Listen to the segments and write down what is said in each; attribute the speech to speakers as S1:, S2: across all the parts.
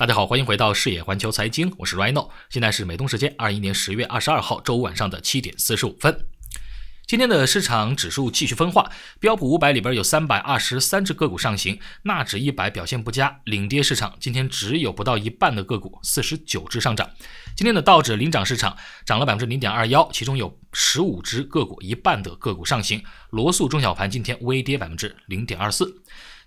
S1: 大家好，欢迎回到视野环球财经，我是 Rino，现在是美东时间二一年十月二十二号周五晚上的七点四十五分。今天的市场指数继续分化，标普五百里边有三百二十三只个股上行，纳指一百表现不佳，领跌市场。今天只有不到一半的个股，四十九只上涨。今天的道指领涨市场，涨了百分之零点二幺，其中有十五只个股，一半的个股上行。罗素中小盘今天微跌百分之零点二四。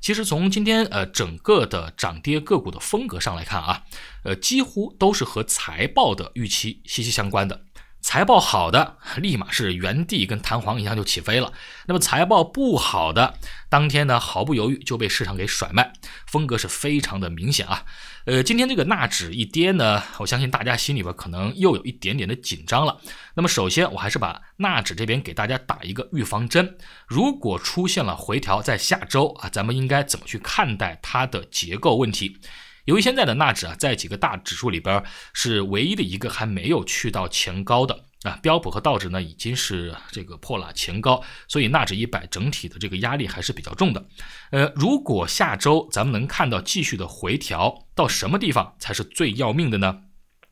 S1: 其实从今天呃整个的涨跌个股的风格上来看啊，呃几乎都是和财报的预期息息相关的。财报好的，立马是原地跟弹簧一样就起飞了；那么财报不好的，当天呢毫不犹豫就被市场给甩卖，风格是非常的明显啊。呃，今天这个纳指一跌呢，我相信大家心里边可能又有一点点的紧张了。那么首先，我还是把纳指这边给大家打一个预防针：如果出现了回调，在下周啊，咱们应该怎么去看待它的结构问题？由于现在的纳指啊，在几个大指数里边是唯一的一个还没有去到前高的啊，标普和道指呢已经是这个破了前高，所以纳指一百整体的这个压力还是比较重的。呃，如果下周咱们能看到继续的回调，到什么地方才是最要命的呢？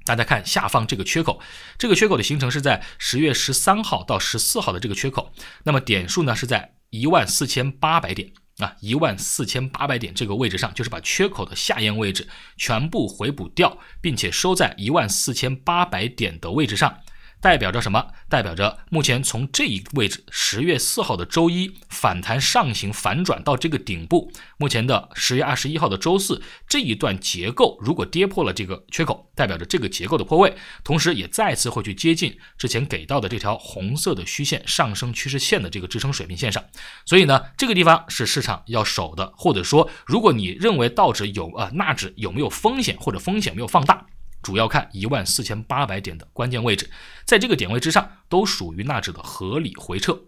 S1: 大家看下方这个缺口，这个缺口的形成是在十月十三号到十四号的这个缺口，那么点数呢是在一万四千八百点。啊，一万四千八百点这个位置上，就是把缺口的下沿位置全部回补掉，并且收在一万四千八百点的位置上。代表着什么？代表着目前从这一位置，十月四号的周一反弹上行反转到这个顶部，目前的十月二十一号的周四这一段结构，如果跌破了这个缺口，代表着这个结构的破位，同时也再次会去接近之前给到的这条红色的虚线上升趋势线的这个支撑水平线上。所以呢，这个地方是市场要守的，或者说，如果你认为道指有呃纳指有没有风险或者风险没有放大。主要看一万四千八百点的关键位置，在这个点位之上，都属于纳指的合理回撤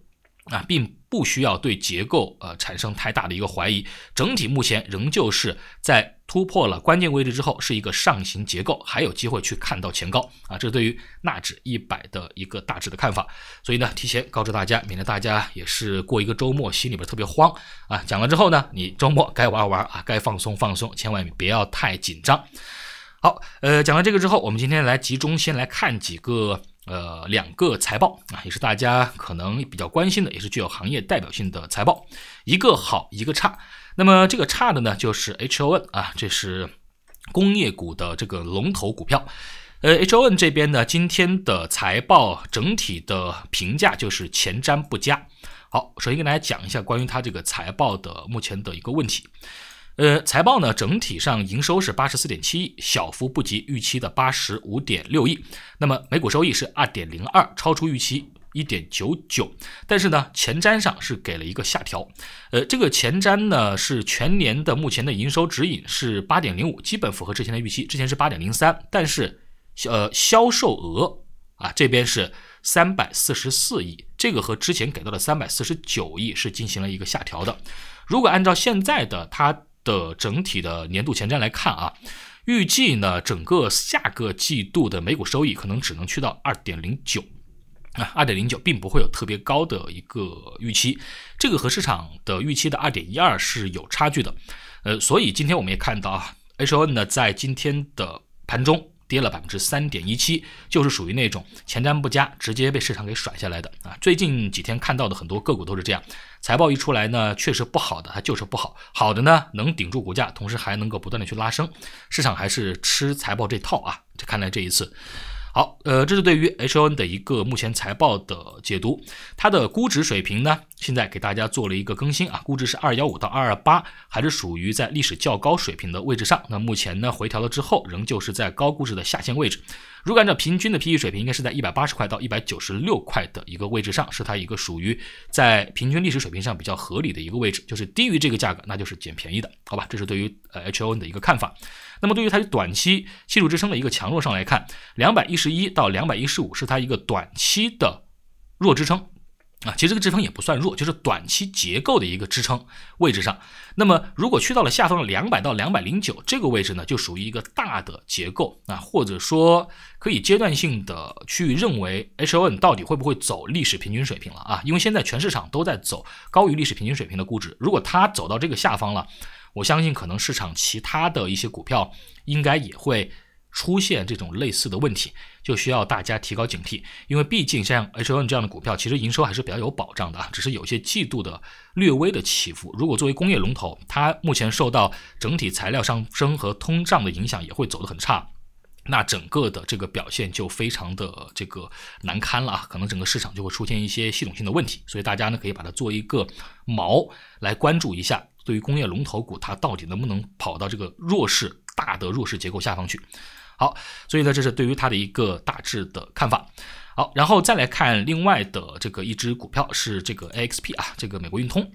S1: 啊，并不需要对结构呃产生太大的一个怀疑。整体目前仍旧是在突破了关键位置之后，是一个上行结构，还有机会去看到前高啊。这是对于纳指一百的一个大致的看法。所以呢，提前告知大家，免得大家也是过一个周末心里边特别慌啊。讲了之后呢，你周末该玩玩啊，该放松放松，千万别不要太紧张。好，呃，讲完这个之后，我们今天来集中先来看几个，呃，两个财报啊，也是大家可能比较关心的，也是具有行业代表性的财报，一个好，一个差。那么这个差的呢，就是 HON 啊，这是工业股的这个龙头股票。呃，HON 这边呢，今天的财报整体的评价就是前瞻不佳。好，首先跟大家讲一下关于它这个财报的目前的一个问题。呃，财报呢整体上营收是八十四点七亿，小幅不及预期的八十五点六亿。那么每股收益是二点零二，超出预期一点九九。但是呢，前瞻上是给了一个下调。呃，这个前瞻呢是全年的目前的营收指引是八点零五，基本符合之前的预期，之前是八点零三。但是，呃，销售额啊这边是三百四十四亿，这个和之前给到的三百四十九亿是进行了一个下调的。如果按照现在的它。的整体的年度前瞻来看啊，预计呢整个下个季度的每股收益可能只能去到二点零九啊，二点零九，并不会有特别高的一个预期，这个和市场的预期的二点一二是有差距的，呃，所以今天我们也看到啊，HON 呢在今天的盘中。跌了百分之三点一七，就是属于那种前瞻不佳，直接被市场给甩下来的啊！最近几天看到的很多个股都是这样，财报一出来呢，确实不好的，它就是不好。好的呢，能顶住股价，同时还能够不断的去拉升，市场还是吃财报这套啊！这看来这一次。好，呃，这是对于 H O N 的一个目前财报的解读，它的估值水平呢，现在给大家做了一个更新啊，估值是二幺五到二二八，还是属于在历史较高水平的位置上。那目前呢，回调了之后，仍旧是在高估值的下限位置。如果按照平均的 PE 水平，应该是在一百八十块到一百九十六块的一个位置上，是它一个属于在平均历史水平上比较合理的一个位置，就是低于这个价格，那就是捡便宜的，好吧？这是对于呃 HON 的一个看法。那么对于它短期技术支撑的一个强弱上来看，两百一十一到两百一十五是它一个短期的弱支撑。啊，其实这个支撑也不算弱，就是短期结构的一个支撑位置上。那么，如果去到了下方两百到两百零九这个位置呢，就属于一个大的结构啊，或者说可以阶段性的去认为 H O N 到底会不会走历史平均水平了啊？因为现在全市场都在走高于历史平均水平的估值，如果它走到这个下方了，我相信可能市场其他的一些股票应该也会。出现这种类似的问题，就需要大家提高警惕，因为毕竟像 HON 这样的股票，其实营收还是比较有保障的，只是有些季度的略微的起伏。如果作为工业龙头，它目前受到整体材料上升和通胀的影响，也会走得很差，那整个的这个表现就非常的这个难堪了啊，可能整个市场就会出现一些系统性的问题。所以大家呢，可以把它做一个锚来关注一下，对于工业龙头股，它到底能不能跑到这个弱势大的弱势结构下方去？好，所以呢，这是对于它的一个大致的看法。好，然后再来看另外的这个一只股票是这个 A X P 啊，这个美国运通。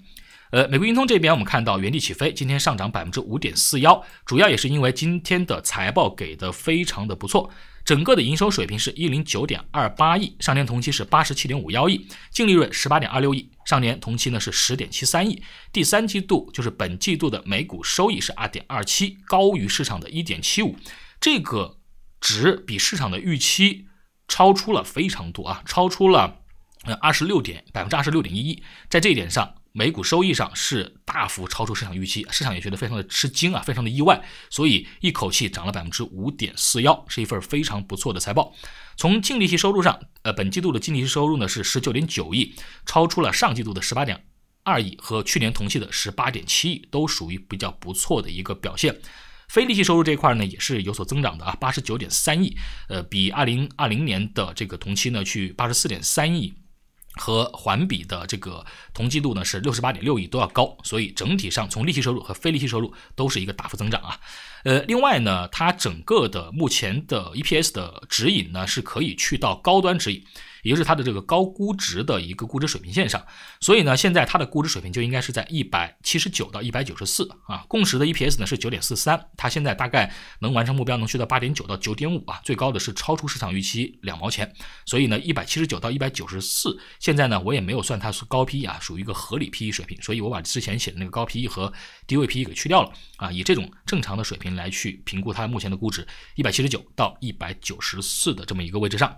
S1: 呃，美国运通这边我们看到原地起飞，今天上涨百分之五点四幺，主要也是因为今天的财报给的非常的不错。整个的营收水平是一零九点二八亿，上年同期是八十七点五幺亿，净利润十八点二六亿，上年同期呢是十点七三亿。第三季度就是本季度的每股收益是二点二七，高于市场的一点七五。这个值比市场的预期超出了非常多啊，超出了呃二十六点百分之二十六点一一，在这一点上，每股收益上是大幅超出市场预期，市场也觉得非常的吃惊啊，非常的意外，所以一口气涨了百分之五点四幺，是一份非常不错的财报。从净利息收入上，呃，本季度的净利息收入呢是十九点九亿，超出了上季度的十八点二亿和去年同期的十八点七亿，都属于比较不错的一个表现。非利息收入这块呢，也是有所增长的啊，八十九点三亿，呃，比二零二零年的这个同期呢去八十四点三亿，和环比的这个同季度呢是六十八点六亿都要高，所以整体上从利息收入和非利息收入都是一个大幅增长啊，呃，另外呢，它整个的目前的 EPS 的指引呢是可以去到高端指引。也就是它的这个高估值的一个估值水平线上，所以呢，现在它的估值水平就应该是在一百七十九到一百九十四啊。共识的 EPS 呢是九点四三，它现在大概能完成目标，能去到八点九到九点五啊，最高的是超出市场预期两毛钱。所以呢，一百七十九到一百九十四，现在呢我也没有算它是高 PE 啊，属于一个合理 PE 水平，所以我把之前写的那个高 PE 和低位 PE 给去掉了啊，以这种正常的水平来去评估它目前的估值，一百七十九到一百九十四的这么一个位置上。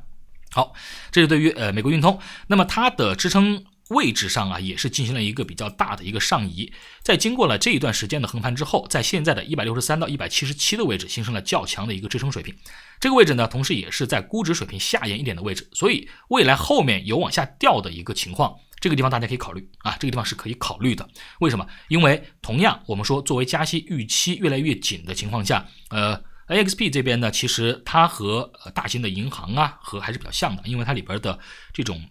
S1: 好，这是对于呃美国运通，那么它的支撑位置上啊，也是进行了一个比较大的一个上移，在经过了这一段时间的横盘之后，在现在的一百六十三到一百七十七的位置，形成了较强的一个支撑水平。这个位置呢，同时也是在估值水平下沿一点的位置，所以未来后面有往下掉的一个情况，这个地方大家可以考虑啊，这个地方是可以考虑的。为什么？因为同样我们说，作为加息预期越来越紧的情况下，呃。AXP 这边呢，其实它和呃大型的银行啊，和还是比较像的，因为它里边的这种，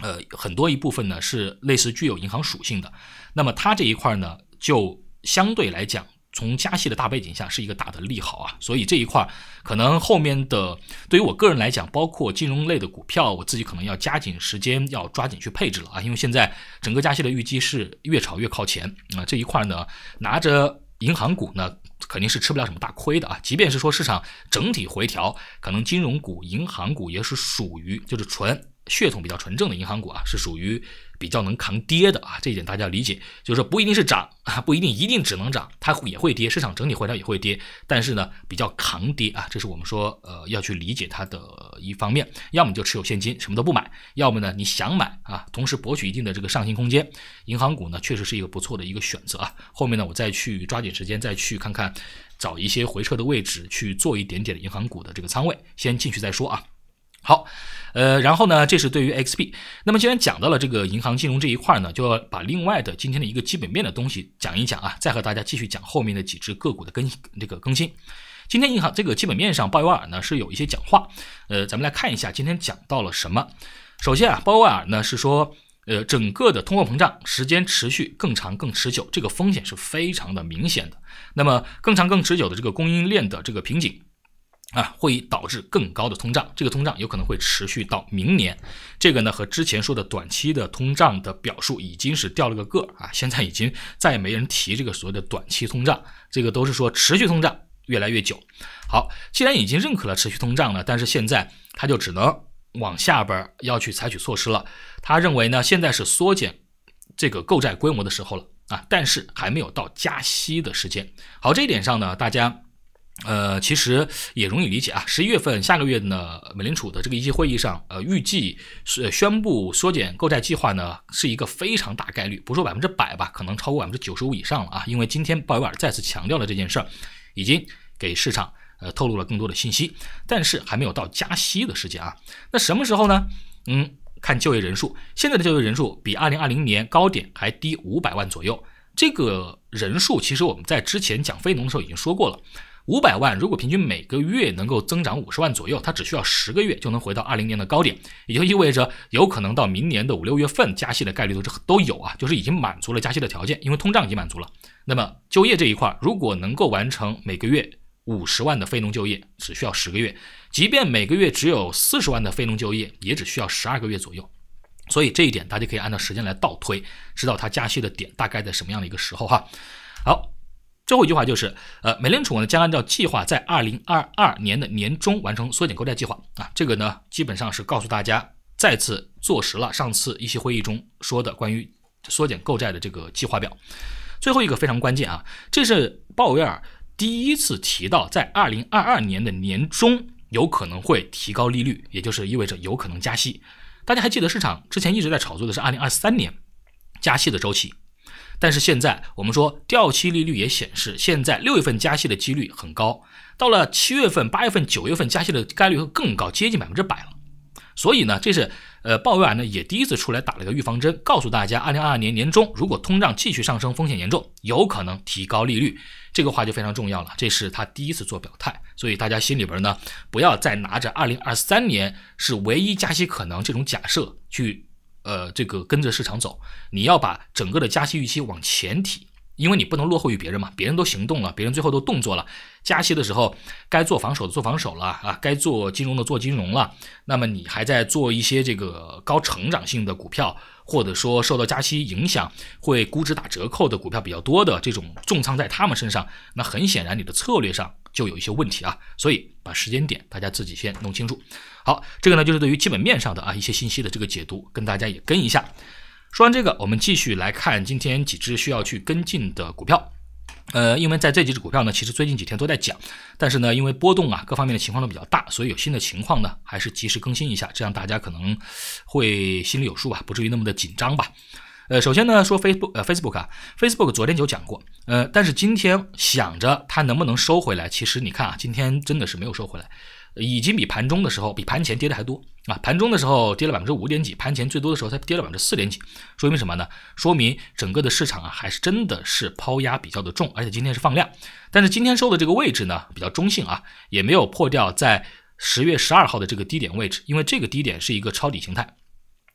S1: 呃，很多一部分呢是类似具有银行属性的。那么它这一块呢，就相对来讲，从加息的大背景下，是一个大的利好啊。所以这一块可能后面的，对于我个人来讲，包括金融类的股票，我自己可能要加紧时间，要抓紧去配置了啊。因为现在整个加息的预期是越炒越靠前啊。这一块呢，拿着银行股呢。肯定是吃不了什么大亏的啊！即便是说市场整体回调，可能金融股、银行股也是属于，就是纯血统比较纯正的银行股啊，是属于。比较能扛跌的啊，这一点大家理解，就是说不一定是涨啊，不一定一定只能涨，它也会跌，市场整体回调也会跌，但是呢比较扛跌啊，这是我们说呃要去理解它的一方面，要么就持有现金什么都不买，要么呢你想买啊，同时博取一定的这个上行空间，银行股呢确实是一个不错的一个选择啊，后面呢我再去抓紧时间再去看看，找一些回撤的位置去做一点点银行股的这个仓位，先进去再说啊。好，呃，然后呢，这是对于 X B。那么，既然讲到了这个银行金融这一块呢，就要把另外的今天的一个基本面的东西讲一讲啊，再和大家继续讲后面的几只个股的更这个更新。今天银行这个基本面上鲍威尔呢是有一些讲话，呃，咱们来看一下今天讲到了什么。首先啊，鲍威尔呢是说，呃，整个的通货膨胀时间持续更长、更持久，这个风险是非常的明显的。那么更长、更持久的这个供应链的这个瓶颈。啊，会导致更高的通胀，这个通胀有可能会持续到明年。这个呢，和之前说的短期的通胀的表述已经是掉了个个儿啊，现在已经再也没人提这个所谓的短期通胀，这个都是说持续通胀越来越久。好，既然已经认可了持续通胀呢，但是现在他就只能往下边要去采取措施了。他认为呢，现在是缩减这个购债规模的时候了啊，但是还没有到加息的时间。好，这一点上呢，大家。呃，其实也容易理解啊。十一月份下个月呢，美联储的这个一息会议上，呃，预计是宣布缩减购债计划呢，是一个非常大概率，不说百分之百吧，可能超过百分之九十五以上了啊。因为今天鲍威尔再次强调了这件事儿，已经给市场呃透露了更多的信息，但是还没有到加息的时间啊。那什么时候呢？嗯，看就业人数，现在的就业人数比二零二零年高点还低五百万左右。这个人数其实我们在之前讲非农的时候已经说过了。五百万，如果平均每个月能够增长五十万左右，它只需要十个月就能回到二零年的高点，也就意味着有可能到明年的五六月份加息的概率都是都有啊，就是已经满足了加息的条件，因为通胀已经满足了。那么就业这一块，如果能够完成每个月五十万的非农就业，只需要十个月；即便每个月只有四十万的非农就业，也只需要十二个月左右。所以这一点大家可以按照时间来倒推，知道它加息的点大概在什么样的一个时候哈。好。最后一句话就是，呃，美联储呢将按照计划在二零二二年的年中完成缩减购债计划啊，这个呢基本上是告诉大家再次坐实了上次议息会议中说的关于缩减购债的这个计划表。最后一个非常关键啊，这是鲍威尔第一次提到在二零二二年的年中有可能会提高利率，也就是意味着有可能加息。大家还记得市场之前一直在炒作的是二零二三年加息的周期。但是现在我们说掉期利率也显示，现在六月份加息的几率很高，到了七月份、八月份、九月份加息的概率会更高，接近百分之百了。所以呢，这是呃鲍威尔呢也第一次出来打了个预防针，告诉大家，二零二二年年中如果通胀继续上升，风险严重，有可能提高利率，这个话就非常重要了。这是他第一次做表态，所以大家心里边呢不要再拿着二零二三年是唯一加息可能这种假设去。呃，这个跟着市场走，你要把整个的加息预期往前提，因为你不能落后于别人嘛，别人都行动了，别人最后都动作了，加息的时候该做防守的做防守了啊，该做金融的做金融了，那么你还在做一些这个高成长性的股票，或者说受到加息影响会估值打折扣的股票比较多的这种重仓在他们身上，那很显然你的策略上。就有一些问题啊，所以把时间点大家自己先弄清楚。好，这个呢就是对于基本面上的啊一些信息的这个解读，跟大家也跟一下。说完这个，我们继续来看今天几只需要去跟进的股票。呃，因为在这几只股票呢，其实最近几天都在讲，但是呢，因为波动啊各方面的情况都比较大，所以有新的情况呢，还是及时更新一下，这样大家可能会心里有数吧，不至于那么的紧张吧。呃，首先呢，说 Facebook 呃 Facebook 啊，Facebook 昨天就讲过，呃，但是今天想着它能不能收回来，其实你看啊，今天真的是没有收回来，已经比盘中的时候，比盘前跌的还多啊，盘中的时候跌了百分之五点几，盘前最多的时候才跌了百分之四点几，说明什么呢？说明整个的市场啊，还是真的是抛压比较的重，而且今天是放量，但是今天收的这个位置呢，比较中性啊，也没有破掉在十月十二号的这个低点位置，因为这个低点是一个抄底形态。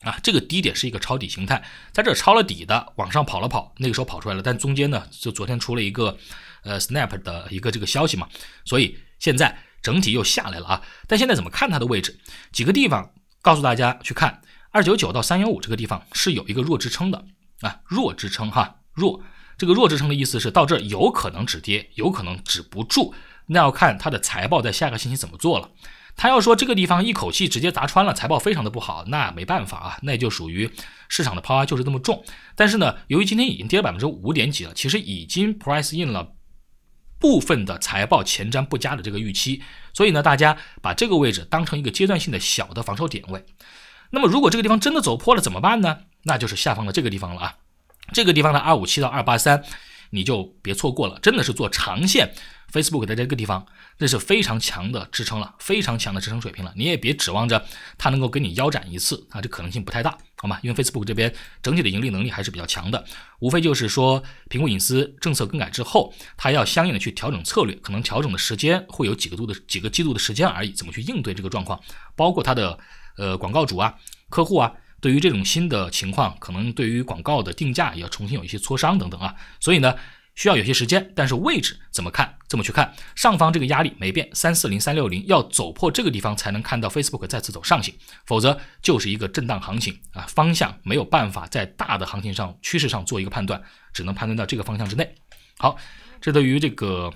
S1: 啊，这个低点是一个抄底形态，在这抄了底的往上跑了跑，那个时候跑出来了，但中间呢，就昨天出了一个，呃，snap 的一个这个消息嘛，所以现在整体又下来了啊。但现在怎么看它的位置？几个地方告诉大家去看，二九九到三幺五这个地方是有一个弱支撑的啊，弱支撑哈，弱。这个弱支撑的意思是到这儿有可能止跌，有可能止不住，那要看它的财报在下个星期怎么做了。他要说这个地方一口气直接砸穿了，财报非常的不好，那没办法啊，那就属于市场的抛压就是这么重。但是呢，由于今天已经跌了百分之五点几了，其实已经 price in 了部分的财报前瞻不佳的这个预期，所以呢，大家把这个位置当成一个阶段性的小的防守点位。那么如果这个地方真的走破了怎么办呢？那就是下方的这个地方了啊，这个地方的二五七到二八三。你就别错过了，真的是做长线。Facebook 在这个地方，那是非常强的支撑了，非常强的支撑水平了。你也别指望着它能够给你腰斩一次啊，这可能性不太大，好吗？因为 Facebook 这边整体的盈利能力还是比较强的，无非就是说苹果隐私政策更改之后，它要相应的去调整策略，可能调整的时间会有几个度的几个季度的时间而已，怎么去应对这个状况，包括它的呃广告主啊、客户啊。对于这种新的情况，可能对于广告的定价也要重新有一些磋商等等啊，所以呢需要有些时间。但是位置怎么看？这么去看，上方这个压力没变，三四零三六零要走破这个地方才能看到 Facebook 再次走上行，否则就是一个震荡行情啊。方向没有办法在大的行情上趋势上做一个判断，只能判断到这个方向之内。好，这对于这个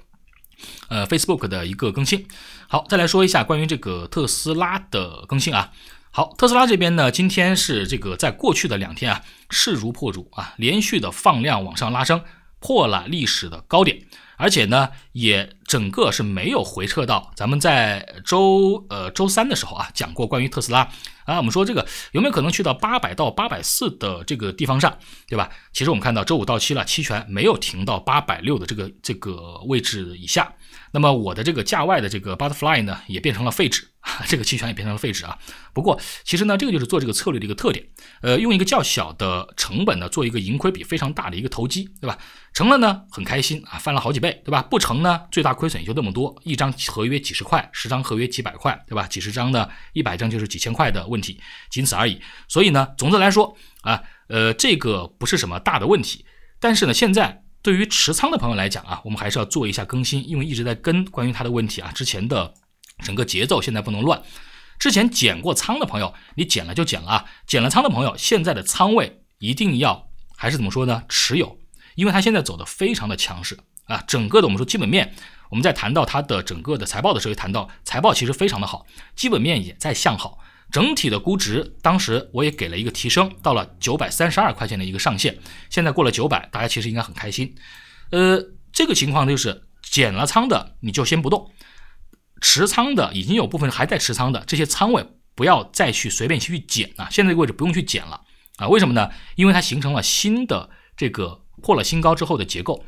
S1: 呃 Facebook 的一个更新。好，再来说一下关于这个特斯拉的更新啊。好，特斯拉这边呢，今天是这个在过去的两天啊，势如破竹啊，连续的放量往上拉升，破了历史的高点，而且呢，也整个是没有回撤到咱们在周呃周三的时候啊讲过关于特斯拉啊，我们说这个有没有可能去到八百到八百四的这个地方上，对吧？其实我们看到周五到期了，期权没有停到八百六的这个这个位置以下，那么我的这个价外的这个 Butterfly 呢，也变成了废纸。这个期权也变成了废纸啊！不过其实呢，这个就是做这个策略的一个特点，呃，用一个较小的成本呢，做一个盈亏比非常大的一个投机，对吧？成了呢很开心啊，翻了好几倍，对吧？不成呢，最大亏损也就那么多，一张合约几十块，十张合约几百块，对吧？几十张呢，一百张就是几千块的问题，仅此而已。所以呢，总的来说啊，呃，这个不是什么大的问题。但是呢，现在对于持仓的朋友来讲啊，我们还是要做一下更新，因为一直在跟关于他的问题啊，之前的。整个节奏现在不能乱，之前减过仓的朋友，你减了就减了啊！减了仓的朋友，现在的仓位一定要还是怎么说呢？持有，因为它现在走的非常的强势啊！整个的我们说基本面，我们在谈到它的整个的财报的时候，谈到财报其实非常的好，基本面也在向好，整体的估值当时我也给了一个提升，到了九百三十二块钱的一个上限，现在过了九百，大家其实应该很开心。呃，这个情况就是减了仓的你就先不动。持仓的已经有部分还在持仓的这些仓位，不要再去随便去去减啊！现在这个位置不用去减了啊！为什么呢？因为它形成了新的这个破了新高之后的结构，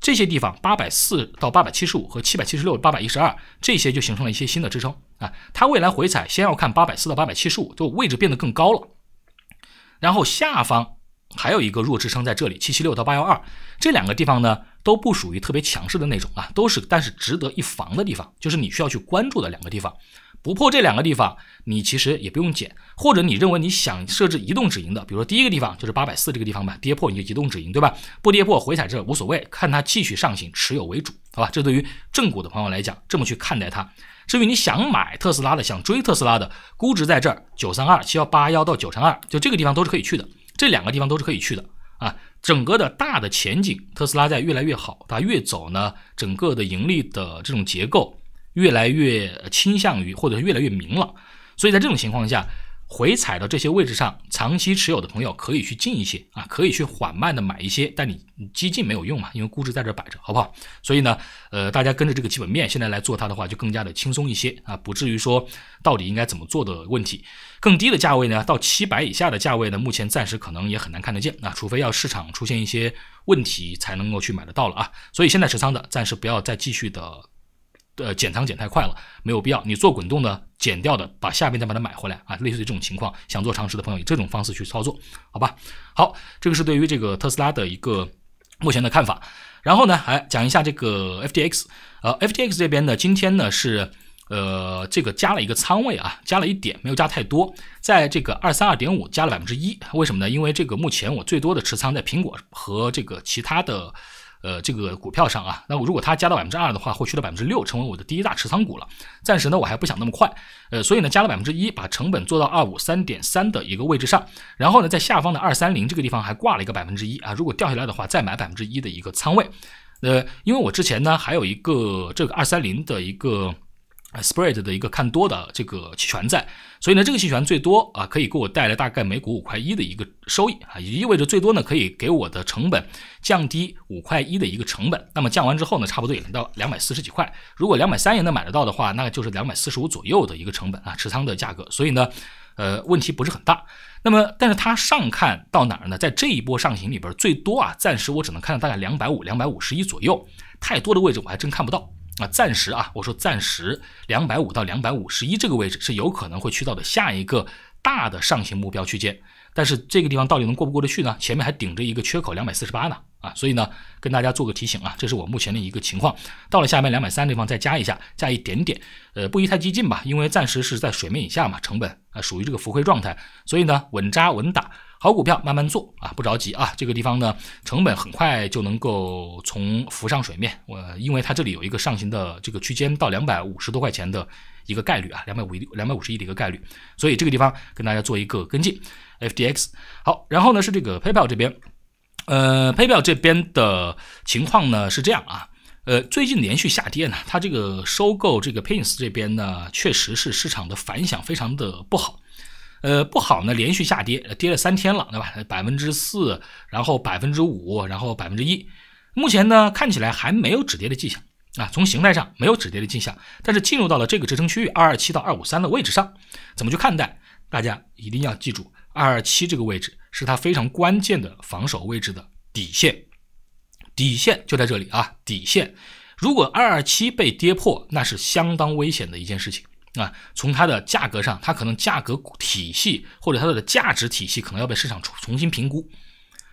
S1: 这些地方八百四到八百七十五和七百七十六、八百一十二这些就形成了一些新的支撑啊！它未来回踩先要看八百四到八百七十五，就位置变得更高了。然后下方还有一个弱支撑在这里七七六到八幺二，这两个地方呢？都不属于特别强势的那种啊，都是但是值得一防的地方，就是你需要去关注的两个地方，不破这两个地方，你其实也不用减，或者你认为你想设置移动止盈的，比如说第一个地方就是八百四这个地方吧，跌破你就移动止盈，对吧？不跌破回踩这无所谓，看它继续上行，持有为主，好吧？这对于正股的朋友来讲，这么去看待它。至于你想买特斯拉的，想追特斯拉的，估值在这儿九三二七幺八幺到九乘二，就这个地方都是可以去的，这两个地方都是可以去的啊。整个的大的前景，特斯拉在越来越好，它越走呢，整个的盈利的这种结构越来越倾向于，或者是越来越明朗，所以在这种情况下。回踩到这些位置上，长期持有的朋友可以去进一些啊，可以去缓慢的买一些，但你激进没有用嘛，因为估值在这摆着，好不好？所以呢，呃，大家跟着这个基本面现在来做它的话，就更加的轻松一些啊，不至于说到底应该怎么做的问题。更低的价位呢，到七百以下的价位呢，目前暂时可能也很难看得见啊，除非要市场出现一些问题才能够去买得到了啊。所以现在持仓的，暂时不要再继续的。呃，减仓减太快了，没有必要。你做滚动的，减掉的，把下边再把它买回来啊，类似于这种情况，想做长持的朋友以这种方式去操作，好吧？好，这个是对于这个特斯拉的一个目前的看法。然后呢，还讲一下这个 f t x 呃 f t x 这边呢，今天呢是呃这个加了一个仓位啊，加了一点，没有加太多，在这个二三二点五加了百分之一，为什么呢？因为这个目前我最多的持仓在苹果和这个其他的。呃，这个股票上啊，那我如果它加到百分之二的话，会去到百分之六，成为我的第一大持仓股了。暂时呢，我还不想那么快，呃，所以呢，加了百分之一，把成本做到二五三点三的一个位置上，然后呢，在下方的二三零这个地方还挂了一个百分之一啊，如果掉下来的话，再买百分之一的一个仓位。呃，因为我之前呢，还有一个这个二三零的一个。spread 的一个看多的这个期权在，所以呢，这个期权最多啊，可以给我带来大概每股五块一的一个收益啊，也意味着最多呢，可以给我的成本降低五块一的一个成本。那么降完之后呢，差不多也能到两百四十几块。如果两百三也能买得到的话，那就是两百四十五左右的一个成本啊，持仓的价格。所以呢，呃，问题不是很大。那么，但是它上看到哪儿呢？在这一波上行里边，最多啊，暂时我只能看到大概两百五、两百五十一左右，太多的位置我还真看不到。啊，暂时啊，我说暂时两百五到两百五十一这个位置是有可能会去到的下一个大的上行目标区间，但是这个地方到底能过不过得去呢？前面还顶着一个缺口两百四十八呢，啊，所以呢，跟大家做个提醒啊，这是我目前的一个情况，到了下面两百三地方再加一下，加一点点，呃，不宜太激进吧，因为暂时是在水面以下嘛，成本啊属于这个浮亏状态，所以呢，稳扎稳打。好股票慢慢做啊，不着急啊。这个地方呢，成本很快就能够从浮上水面。我因为它这里有一个上行的这个区间，到两百五十多块钱的一个概率啊，两百五两百五十亿的一个概率。所以这个地方跟大家做一个跟进，FDX。好，然后呢是这个 PayPal 这边，呃，PayPal 这边的情况呢是这样啊，呃，最近连续下跌呢，它这个收购这个 p i n e s 这边呢，确实是市场的反响非常的不好。呃，不好呢，连续下跌，跌了三天了，对吧？百分之四，然后百分之五，然后百分之一。目前呢，看起来还没有止跌的迹象啊，从形态上没有止跌的迹象，但是进入到了这个支撑区域二二七到二五三的位置上，怎么去看待？大家一定要记住，二二七这个位置是它非常关键的防守位置的底线，底线就在这里啊，底线。如果二二七被跌破，那是相当危险的一件事情。啊，从它的价格上，它可能价格体系或者它的价值体系可能要被市场重重新评估，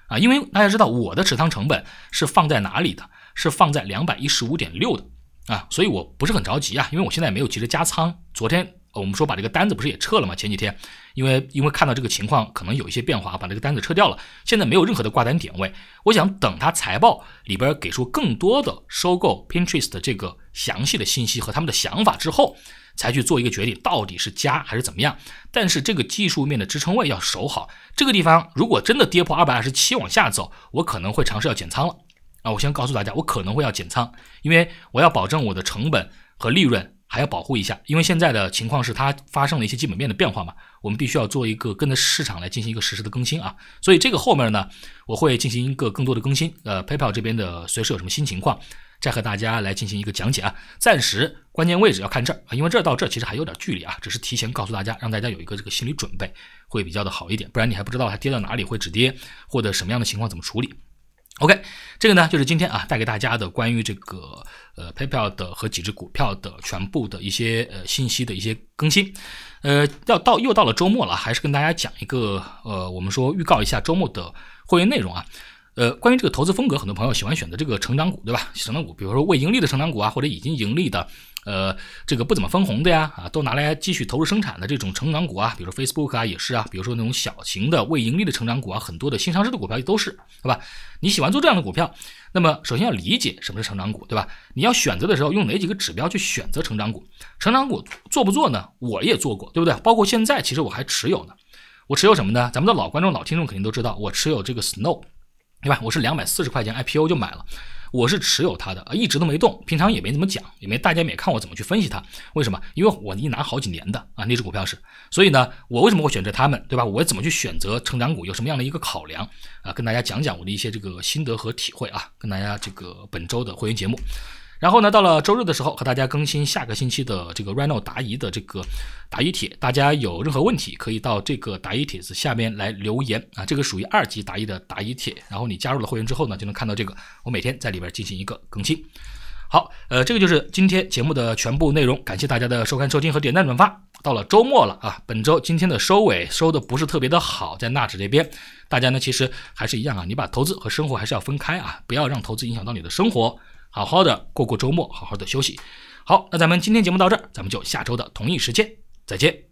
S1: 啊，因为大家知道我的持仓成本是放在哪里的，是放在两百一十五点六的，啊，所以我不是很着急啊，因为我现在没有急着加仓。昨天我们说把这个单子不是也撤了吗？前几天，因为因为看到这个情况可能有一些变化，把这个单子撤掉了。现在没有任何的挂单点位，我想等它财报里边给出更多的收购 Pinterest 的这个详细的信息和他们的想法之后。才去做一个决定，到底是加还是怎么样？但是这个技术面的支撑位要守好。这个地方如果真的跌破二百二十七往下走，我可能会尝试要减仓了。啊，我先告诉大家，我可能会要减仓，因为我要保证我的成本和利润还要保护一下。因为现在的情况是它发生了一些基本面的变化嘛，我们必须要做一个跟着市场来进行一个实时的更新啊。所以这个后面呢，我会进行一个更多的更新。呃，PayPal 这边的随时有什么新情况。再和大家来进行一个讲解啊，暂时关键位置要看这儿啊，因为这儿到这儿其实还有点距离啊，只是提前告诉大家，让大家有一个这个心理准备，会比较的好一点，不然你还不知道它跌到哪里会止跌，或者什么样的情况怎么处理。OK，这个呢就是今天啊带给大家的关于这个呃 PayPal 的和几只股票的全部的一些呃信息的一些更新。呃，要到又到了周末了，还是跟大家讲一个呃，我们说预告一下周末的会议内容啊。呃，关于这个投资风格，很多朋友喜欢选择这个成长股，对吧？成长股，比如说未盈利的成长股啊，或者已经盈利的，呃，这个不怎么分红的呀，啊，都拿来继续投入生产的这种成长股啊，比如说 Facebook 啊，也是啊，比如说那种小型的未盈利的成长股啊，很多的新上市的股票也都是，对吧？你喜欢做这样的股票，那么首先要理解什么是成长股，对吧？你要选择的时候用哪几个指标去选择成长股？成长股做不做呢？我也做过，对不对？包括现在，其实我还持有呢。我持有什么呢？咱们的老观众、老听众肯定都知道，我持有这个 Snow。对吧？我是两百四十块钱 IPO 就买了，我是持有它的啊，一直都没动，平常也没怎么讲，也没大家也没看我怎么去分析它，为什么？因为我一拿好几年的啊，那只股票是，所以呢，我为什么会选择他们？对吧？我怎么去选择成长股，有什么样的一个考量啊？跟大家讲讲我的一些这个心得和体会啊，跟大家这个本周的会员节目。然后呢，到了周日的时候，和大家更新下个星期的这个 r e n o 答疑的这个答疑帖。大家有任何问题，可以到这个答疑帖子下边来留言啊。这个属于二级答疑的答疑帖。然后你加入了会员之后呢，就能看到这个。我每天在里边进行一个更新。好，呃，这个就是今天节目的全部内容。感谢大家的收看、收听和点赞、转发。到了周末了啊，本周今天的收尾收的不是特别的好，在纳指这边，大家呢其实还是一样啊，你把投资和生活还是要分开啊，不要让投资影响到你的生活。好好的过过周末，好好的休息。好，那咱们今天节目到这儿，咱们就下周的同一时间再见。